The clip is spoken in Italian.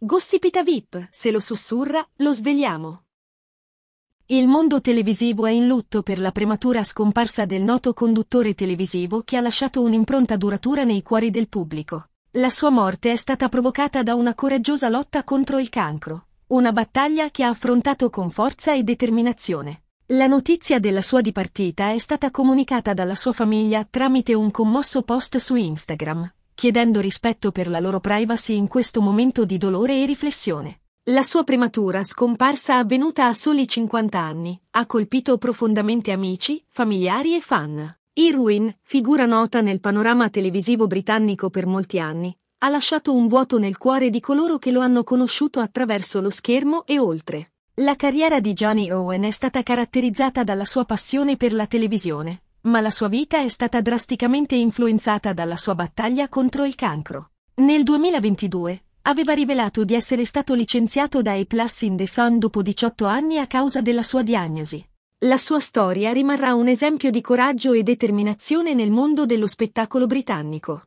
Gossipita VIP, se lo sussurra, lo svegliamo. Il mondo televisivo è in lutto per la prematura scomparsa del noto conduttore televisivo che ha lasciato un'impronta duratura nei cuori del pubblico. La sua morte è stata provocata da una coraggiosa lotta contro il cancro, una battaglia che ha affrontato con forza e determinazione. La notizia della sua dipartita è stata comunicata dalla sua famiglia tramite un commosso post su Instagram chiedendo rispetto per la loro privacy in questo momento di dolore e riflessione. La sua prematura scomparsa avvenuta a soli 50 anni ha colpito profondamente amici, familiari e fan. Irwin, figura nota nel panorama televisivo britannico per molti anni, ha lasciato un vuoto nel cuore di coloro che lo hanno conosciuto attraverso lo schermo e oltre. La carriera di Johnny Owen è stata caratterizzata dalla sua passione per la televisione, ma la sua vita è stata drasticamente influenzata dalla sua battaglia contro il cancro. Nel 2022 aveva rivelato di essere stato licenziato da A Plus in The Sun dopo 18 anni a causa della sua diagnosi. La sua storia rimarrà un esempio di coraggio e determinazione nel mondo dello spettacolo britannico.